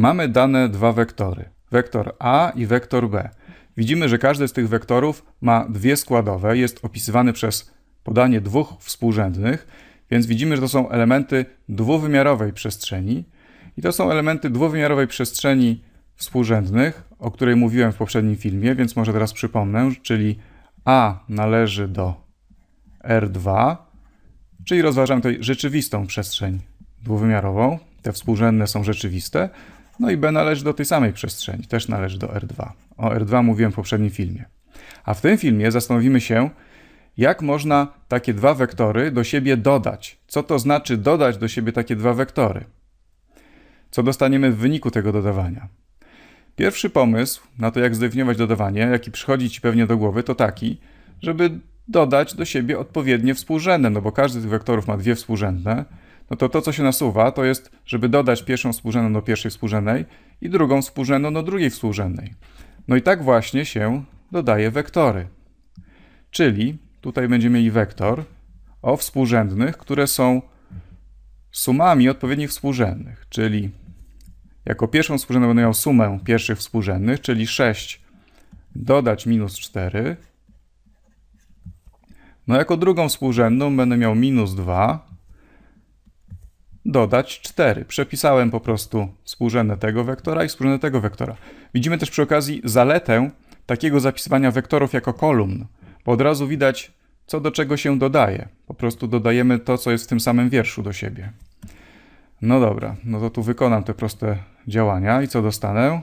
Mamy dane dwa wektory, wektor A i wektor B. Widzimy, że każdy z tych wektorów ma dwie składowe, jest opisywany przez podanie dwóch współrzędnych, więc widzimy, że to są elementy dwuwymiarowej przestrzeni i to są elementy dwuwymiarowej przestrzeni współrzędnych, o której mówiłem w poprzednim filmie, więc może teraz przypomnę, czyli A należy do R2, czyli rozważam tutaj rzeczywistą przestrzeń dwuwymiarową, te współrzędne są rzeczywiste, no i B należy do tej samej przestrzeni, też należy do R2. O R2 mówiłem w poprzednim filmie. A w tym filmie zastanowimy się, jak można takie dwa wektory do siebie dodać. Co to znaczy dodać do siebie takie dwa wektory? Co dostaniemy w wyniku tego dodawania? Pierwszy pomysł na to, jak zdefiniować dodawanie, jaki przychodzi Ci pewnie do głowy, to taki, żeby dodać do siebie odpowiednie współrzędne, no bo każdy z tych wektorów ma dwie współrzędne, no to to, co się nasuwa, to jest, żeby dodać pierwszą współrzędną do pierwszej współrzędnej i drugą współrzędną do drugiej współrzędnej. No i tak właśnie się dodaje wektory. Czyli tutaj będziemy mieli wektor o współrzędnych, które są sumami odpowiednich współrzędnych, czyli jako pierwszą współrzędną będę miał sumę pierwszych współrzędnych, czyli 6 dodać minus 4. No jako drugą współrzędną będę miał minus 2 dodać 4. Przepisałem po prostu współrzędne tego wektora i współrzędne tego wektora. Widzimy też przy okazji zaletę takiego zapisywania wektorów jako kolumn, bo od razu widać, co do czego się dodaje. Po prostu dodajemy to, co jest w tym samym wierszu do siebie. No dobra, no to tu wykonam te proste działania i co dostanę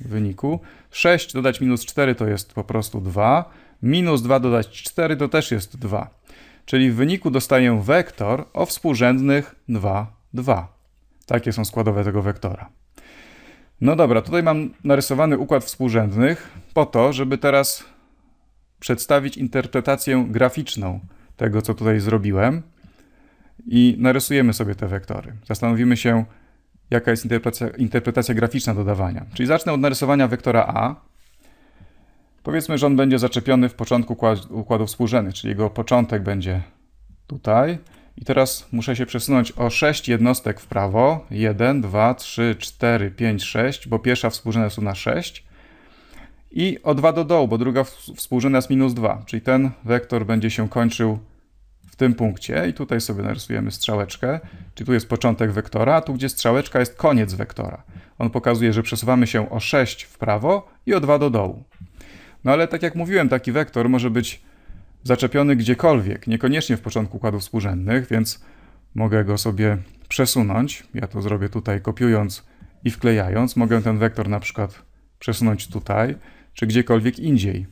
w wyniku? 6 dodać minus 4 to jest po prostu 2, minus 2 dodać 4 to też jest 2 czyli w wyniku dostaję wektor o współrzędnych 2 2. Takie są składowe tego wektora. No dobra, tutaj mam narysowany układ współrzędnych po to, żeby teraz przedstawić interpretację graficzną tego, co tutaj zrobiłem i narysujemy sobie te wektory. Zastanowimy się, jaka jest interpretacja, interpretacja graficzna dodawania. Czyli zacznę od narysowania wektora A. Powiedzmy, że on będzie zaczepiony w początku układu współrzędnych, czyli jego początek będzie tutaj, i teraz muszę się przesunąć o 6 jednostek w prawo. 1, 2, 3, 4, 5, 6, bo pierwsza współrzędna jest tu na 6. I o 2 do dołu, bo druga współrzędna jest minus 2, czyli ten wektor będzie się kończył w tym punkcie. I tutaj sobie narysujemy strzałeczkę, czyli tu jest początek wektora, a tu gdzie strzałeczka jest koniec wektora. On pokazuje, że przesuwamy się o 6 w prawo i o 2 do dołu. No ale tak jak mówiłem, taki wektor może być zaczepiony gdziekolwiek, niekoniecznie w początku układów współrzędnych, więc mogę go sobie przesunąć. Ja to zrobię tutaj kopiując i wklejając. Mogę ten wektor na przykład przesunąć tutaj, czy gdziekolwiek indziej,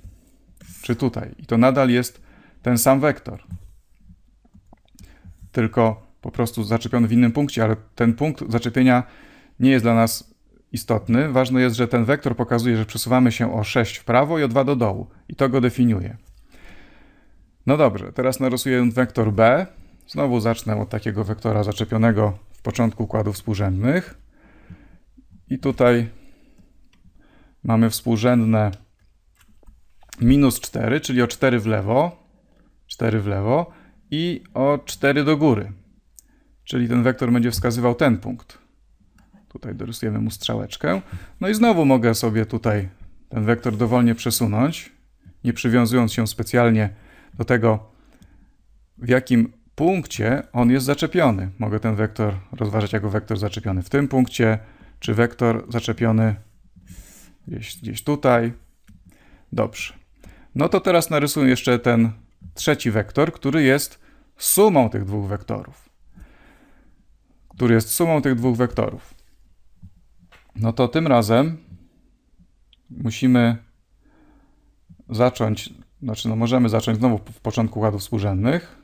czy tutaj. I to nadal jest ten sam wektor, tylko po prostu zaczepiony w innym punkcie, ale ten punkt zaczepienia nie jest dla nas istotny. Ważne jest, że ten wektor pokazuje, że przesuwamy się o 6 w prawo i o 2 do dołu i to go definiuje. No dobrze, teraz narysuję wektor B. Znowu zacznę od takiego wektora zaczepionego w początku układów współrzędnych. I tutaj mamy współrzędne minus 4, czyli o 4 w lewo, 4 w lewo i o 4 do góry. Czyli ten wektor będzie wskazywał ten punkt. Tutaj dorysujemy mu strzałeczkę. No i znowu mogę sobie tutaj ten wektor dowolnie przesunąć, nie przywiązując się specjalnie do tego, w jakim punkcie on jest zaczepiony. Mogę ten wektor rozważać jako wektor zaczepiony w tym punkcie, czy wektor zaczepiony gdzieś, gdzieś tutaj. Dobrze. No to teraz narysuję jeszcze ten trzeci wektor, który jest sumą tych dwóch wektorów. Który jest sumą tych dwóch wektorów. No to tym razem musimy zacząć znaczy, no możemy zacząć znowu w początku układów współrzędnych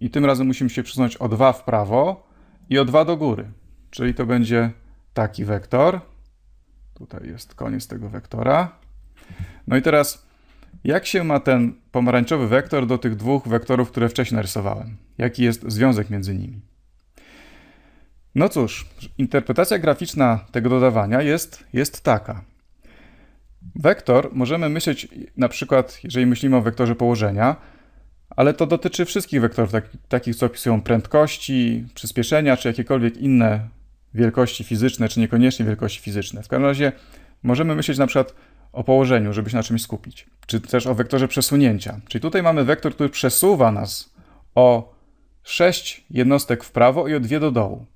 i tym razem musimy się przesunąć o 2 w prawo i o 2 do góry. Czyli to będzie taki wektor. Tutaj jest koniec tego wektora. No i teraz, jak się ma ten pomarańczowy wektor do tych dwóch wektorów, które wcześniej narysowałem? Jaki jest związek między nimi? No cóż, interpretacja graficzna tego dodawania jest, jest taka. Wektor możemy myśleć na przykład, jeżeli myślimy o wektorze położenia, ale to dotyczy wszystkich wektorów, tak, takich co opisują prędkości, przyspieszenia, czy jakiekolwiek inne wielkości fizyczne, czy niekoniecznie wielkości fizyczne. W każdym razie możemy myśleć na przykład o położeniu, żeby się na czymś skupić, czy też o wektorze przesunięcia. Czyli tutaj mamy wektor, który przesuwa nas o 6 jednostek w prawo i o 2 do dołu.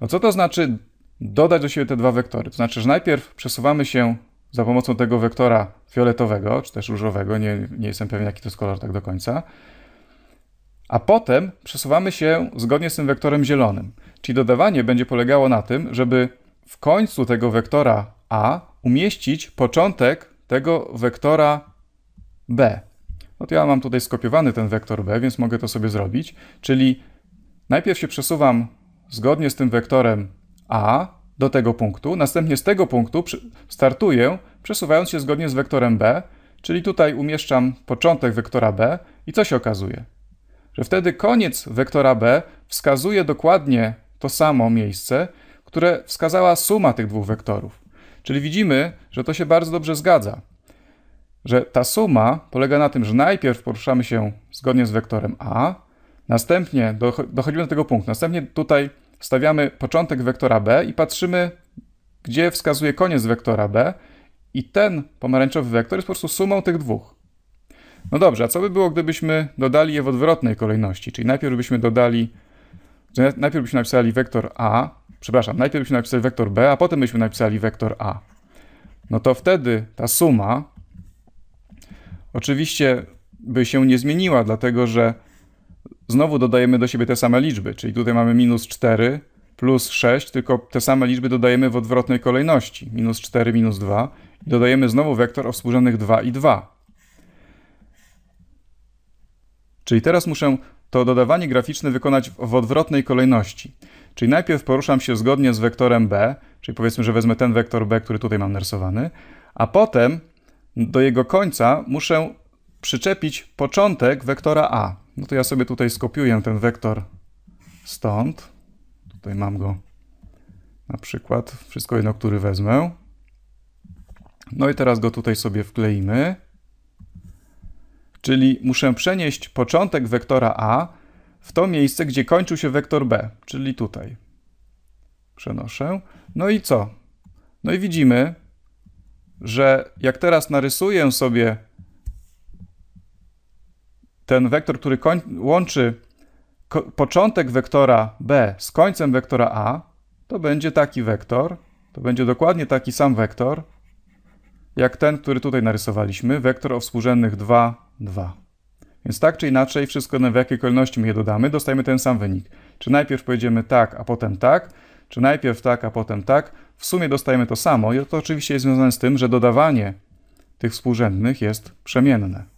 No co to znaczy dodać do siebie te dwa wektory? To znaczy, że najpierw przesuwamy się za pomocą tego wektora fioletowego, czy też różowego, nie, nie jestem pewien jaki to jest kolor tak do końca, a potem przesuwamy się zgodnie z tym wektorem zielonym. Czyli dodawanie będzie polegało na tym, żeby w końcu tego wektora A umieścić początek tego wektora B. No to ja mam tutaj skopiowany ten wektor B, więc mogę to sobie zrobić. Czyli najpierw się przesuwam zgodnie z tym wektorem A, do tego punktu. Następnie z tego punktu startuję, przesuwając się zgodnie z wektorem b, czyli tutaj umieszczam początek wektora b i co się okazuje? Że wtedy koniec wektora b wskazuje dokładnie to samo miejsce, które wskazała suma tych dwóch wektorów. Czyli widzimy, że to się bardzo dobrze zgadza. Że ta suma polega na tym, że najpierw poruszamy się zgodnie z wektorem a, następnie dochodzimy do tego punktu, następnie tutaj stawiamy początek wektora b i patrzymy, gdzie wskazuje koniec wektora b i ten pomarańczowy wektor jest po prostu sumą tych dwóch. No dobrze, a co by było, gdybyśmy dodali je w odwrotnej kolejności? Czyli najpierw byśmy dodali, najpierw byśmy napisali wektor a, przepraszam, najpierw byśmy napisali wektor b, a potem byśmy napisali wektor a. No to wtedy ta suma oczywiście by się nie zmieniła, dlatego że znowu dodajemy do siebie te same liczby, czyli tutaj mamy minus 4 plus 6, tylko te same liczby dodajemy w odwrotnej kolejności, minus 4, minus 2 i dodajemy znowu wektor o współrzędnych 2 i 2. Czyli teraz muszę to dodawanie graficzne wykonać w odwrotnej kolejności. Czyli najpierw poruszam się zgodnie z wektorem b, czyli powiedzmy, że wezmę ten wektor b, który tutaj mam narysowany, a potem do jego końca muszę przyczepić początek wektora a. No to ja sobie tutaj skopiuję ten wektor stąd. Tutaj mam go na przykład, wszystko jedno, który wezmę. No i teraz go tutaj sobie wkleimy. Czyli muszę przenieść początek wektora A w to miejsce, gdzie kończył się wektor B, czyli tutaj. Przenoszę. No i co? No i widzimy, że jak teraz narysuję sobie ten wektor, który łączy początek wektora b z końcem wektora a, to będzie taki wektor, to będzie dokładnie taki sam wektor, jak ten, który tutaj narysowaliśmy, wektor o współrzędnych 2, 2. Więc tak czy inaczej, wszystko w jakiej kolejności my je dodamy, dostajemy ten sam wynik. Czy najpierw pojedziemy tak, a potem tak, czy najpierw tak, a potem tak, w sumie dostajemy to samo i to oczywiście jest związane z tym, że dodawanie tych współrzędnych jest przemienne.